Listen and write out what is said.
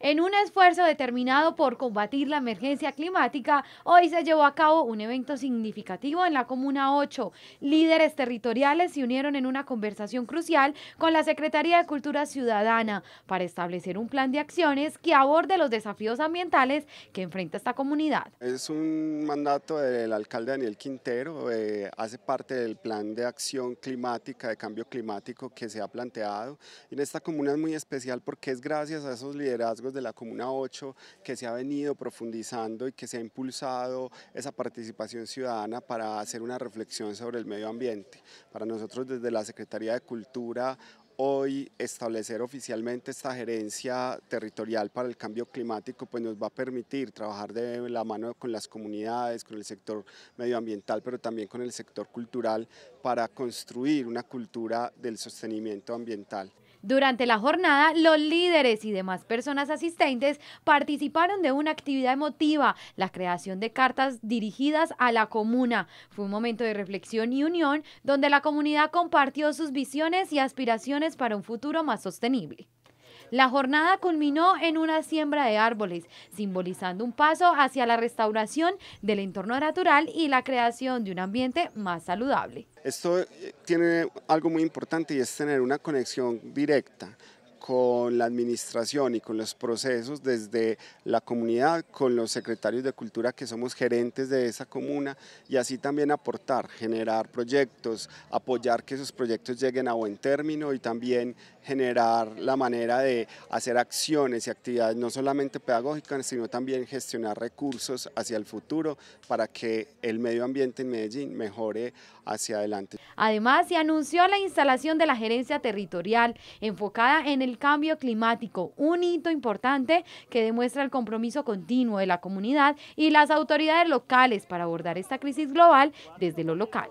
En un esfuerzo determinado por combatir la emergencia climática, hoy se llevó a cabo un evento significativo en la Comuna 8. Líderes territoriales se unieron en una conversación crucial con la Secretaría de Cultura Ciudadana para establecer un plan de acciones que aborde los desafíos ambientales que enfrenta esta comunidad. Es un mandato del alcalde Daniel Quintero, eh, hace parte del plan de acción climática, de cambio climático que se ha planteado. En esta comuna es muy especial porque es gracias a esos liderazgos de la Comuna 8 que se ha venido profundizando y que se ha impulsado esa participación ciudadana para hacer una reflexión sobre el medio ambiente. Para nosotros desde la Secretaría de Cultura hoy establecer oficialmente esta gerencia territorial para el cambio climático pues nos va a permitir trabajar de la mano con las comunidades, con el sector medioambiental, pero también con el sector cultural para construir una cultura del sostenimiento ambiental. Durante la jornada, los líderes y demás personas asistentes participaron de una actividad emotiva, la creación de cartas dirigidas a la comuna. Fue un momento de reflexión y unión donde la comunidad compartió sus visiones y aspiraciones para un futuro más sostenible. La jornada culminó en una siembra de árboles, simbolizando un paso hacia la restauración del entorno natural y la creación de un ambiente más saludable. Esto eh, tiene algo muy importante y es tener una conexión directa con la administración y con los procesos desde la comunidad, con los secretarios de cultura que somos gerentes de esa comuna y así también aportar, generar proyectos, apoyar que esos proyectos lleguen a buen término y también generar la manera de hacer acciones y actividades no solamente pedagógicas, sino también gestionar recursos hacia el futuro para que el medio ambiente en Medellín mejore hacia adelante. Además, se anunció la instalación de la gerencia territorial enfocada en el cambio climático, un hito importante que demuestra el compromiso continuo de la comunidad y las autoridades locales para abordar esta crisis global desde lo local.